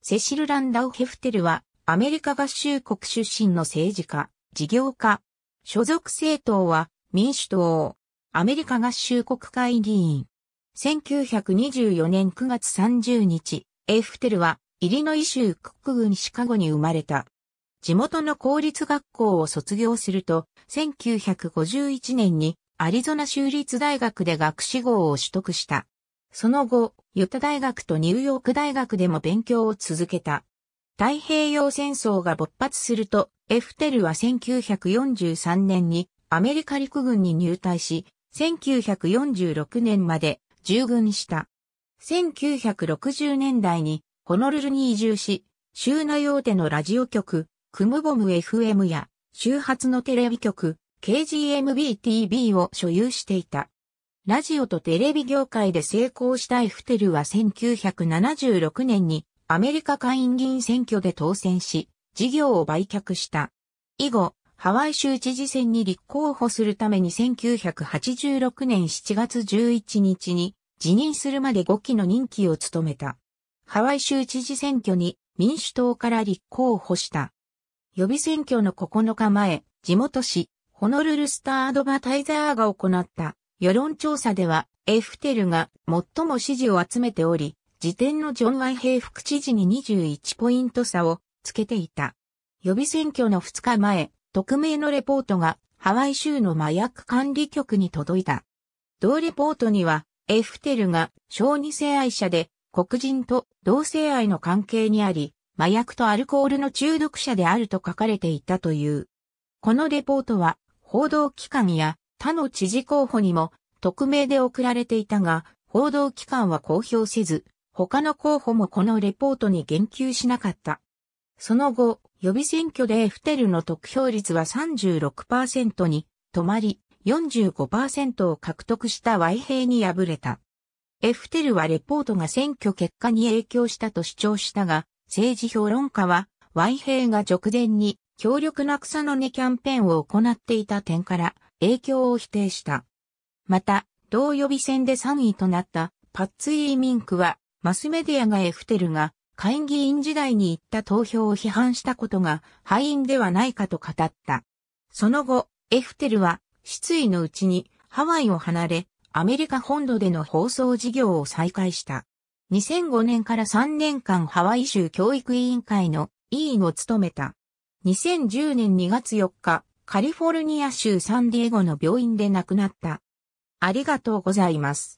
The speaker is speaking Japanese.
セシル・ランダウ・ヘフテルは、アメリカ合衆国出身の政治家、事業家。所属政党は、民主党、アメリカ合衆国会議員。1924年9月30日、エフテルは、イリノイ州クック郡シカゴに生まれた。地元の公立学校を卒業すると、1951年にアリゾナ州立大学で学士号を取得した。その後、ユタ大学とニューヨーク大学でも勉強を続けた。太平洋戦争が勃発すると、エフテルは1943年にアメリカ陸軍に入隊し、1946年まで従軍した。1960年代にホノルルに移住し、州内大手のラジオ局、クムボム FM や、周発のテレビ局、KGMB-TV を所有していた。ラジオとテレビ業界で成功したエフテルは1976年にアメリカ下院議員選挙で当選し、事業を売却した。以後、ハワイ州知事選に立候補するために1986年7月11日に辞任するまで5期の任期を務めた。ハワイ州知事選挙に民主党から立候補した。予備選挙の9日前、地元市、ホノルルスターアドバタイザーが行った世論調査では、エフテルが最も支持を集めており、時点のジョン・ワイ平副知事に21ポイント差をつけていた。予備選挙の2日前、匿名のレポートがハワイ州の麻薬管理局に届いた。同レポートには、エフテルが小児性愛者で黒人と同性愛の関係にあり、麻薬とアルコールの中毒者であると書かれていたという。このレポートは報道機関や他の知事候補にも匿名で送られていたが、報道機関は公表せず、他の候補もこのレポートに言及しなかった。その後、予備選挙でエフテルの得票率は36%に止まり、45%を獲得した和平に敗れた。エフテルはレポートが選挙結果に影響したと主張したが、政治評論家は、和平が直前に強力な草の根キャンペーンを行っていた点から、影響を否定した。また、同予備選で3位となったパッツイー・ミンクは、マスメディアがエフテルが会議員時代に行った投票を批判したことが敗因ではないかと語った。その後、エフテルは失意のうちにハワイを離れ、アメリカ本土での放送事業を再開した。2005年から3年間ハワイ州教育委員会の委員を務めた。2010年2月4日、カリフォルニア州サンディエゴの病院で亡くなった。ありがとうございます。